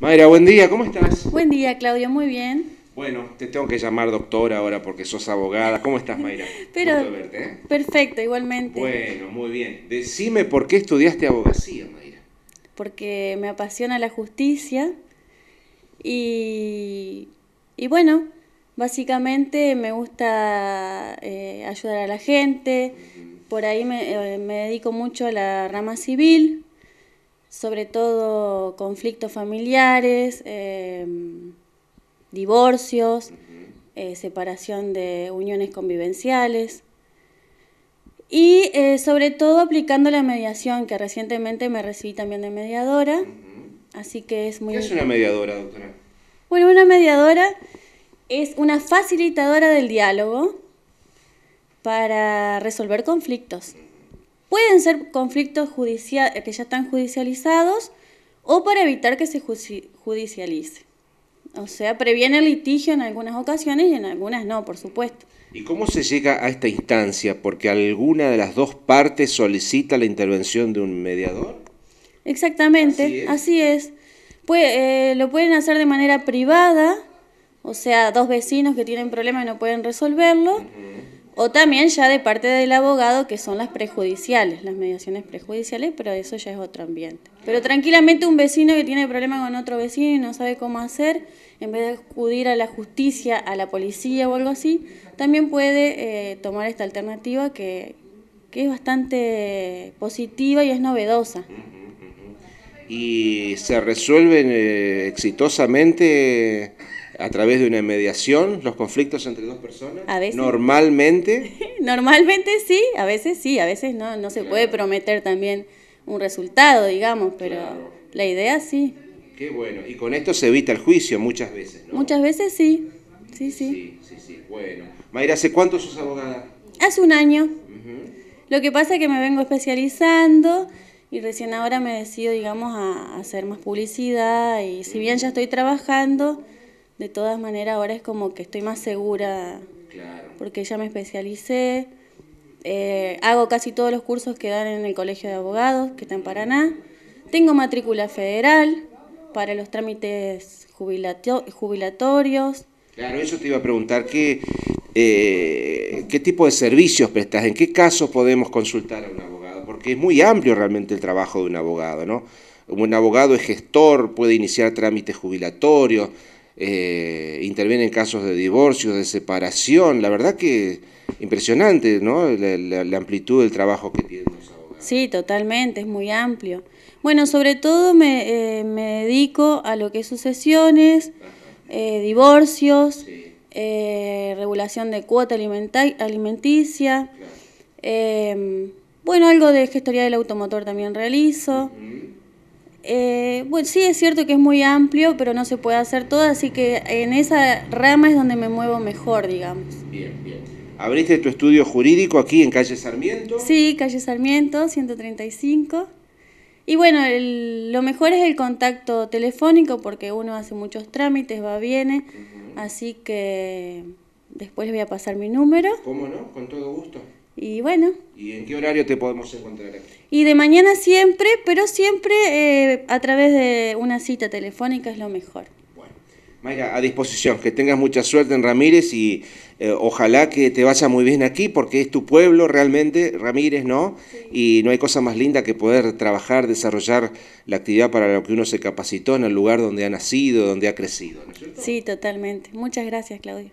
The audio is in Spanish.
Mayra, buen día, ¿cómo estás? Buen día, Claudio, muy bien. Bueno, te tengo que llamar doctora ahora porque sos abogada. ¿Cómo estás, Mayra? Pero, Gusto verte, ¿eh? Perfecto, igualmente. Bueno, muy bien. Decime por qué estudiaste abogacía, Mayra. Porque me apasiona la justicia y, y bueno, básicamente me gusta eh, ayudar a la gente. Por ahí me, eh, me dedico mucho a la rama civil sobre todo conflictos familiares, eh, divorcios, eh, separación de uniones convivenciales y eh, sobre todo aplicando la mediación, que recientemente me recibí también de mediadora, así que es muy... ¿Qué es una mediadora, doctora? Bueno, una mediadora es una facilitadora del diálogo para resolver conflictos. Pueden ser conflictos eh, que ya están judicializados o para evitar que se judicialice. O sea, previene el litigio en algunas ocasiones y en algunas no, por supuesto. ¿Y cómo se llega a esta instancia? ¿Porque alguna de las dos partes solicita la intervención de un mediador? Exactamente, así es. Eh, lo pueden hacer de manera privada, o sea, dos vecinos que tienen problemas y no pueden resolverlo o también ya de parte del abogado, que son las prejudiciales, las mediaciones prejudiciales, pero eso ya es otro ambiente. Pero tranquilamente un vecino que tiene problemas con otro vecino y no sabe cómo hacer, en vez de acudir a la justicia, a la policía o algo así, también puede eh, tomar esta alternativa que, es bastante positiva y es novedosa. ¿Y se resuelven eh, exitosamente? a través de una mediación los conflictos entre dos personas? ¿Normalmente? Normalmente sí, a veces sí, a veces no, no se puede prometer también un resultado, digamos, pero la idea sí. Qué bueno, y con esto se evita el juicio muchas veces, ¿no? Muchas veces sí, sí, sí. Sí, sí, bueno. Mayra, ¿hace cuánto sos abogada? Hace un año. Lo que pasa es que me vengo especializando y recién ahora me decido, digamos, a hacer más publicidad y si bien ya estoy trabajando de todas maneras ahora es como que estoy más segura, porque ya me especialicé, eh, hago casi todos los cursos que dan en el Colegio de Abogados, que está en Paraná, tengo matrícula federal para los trámites jubilatorios. Claro, eso te iba a preguntar, ¿qué, eh, ¿qué tipo de servicios prestas? ¿En qué casos podemos consultar a un abogado? Porque es muy amplio realmente el trabajo de un abogado, ¿no? Un abogado es gestor, puede iniciar trámites jubilatorios, eh, en casos de divorcio, de separación, la verdad que impresionante, ¿no? La, amplitud del trabajo que tiene. Sí, totalmente, es muy amplio. Bueno, sobre todo me, eh, dedico a lo que es sucesiones, eh, divorcios, eh, regulación de cuota alimenticia, em, bueno, algo de gestoría del automotor también realizo. Eh, bueno, sí es cierto que es muy amplio, pero no se puede hacer todo, así que en esa rama es donde me muevo mejor, digamos. Bien, bien. ¿Abriste tu estudio jurídico aquí en calle Sarmiento? Sí, calle Sarmiento, 135. Y bueno, lo mejor es el contacto telefónico porque uno hace muchos trámites, va, viene, así que después voy a pasar mi número. ¿Cómo no? Con todo gusto. Y bueno. ¿Y en qué horario te podemos encontrar aquí? Y de mañana siempre, pero siempre eh, a través de una cita telefónica es lo mejor. Bueno, Mayra, a disposición, que tengas mucha suerte en Ramírez y eh, ojalá que te vaya muy bien aquí porque es tu pueblo realmente, Ramírez, ¿no? Y no hay cosa más linda que poder trabajar, desarrollar la actividad para lo que uno se capacitó en el lugar donde ha nacido, donde ha crecido, Sí, totalmente. Muchas gracias, Claudio.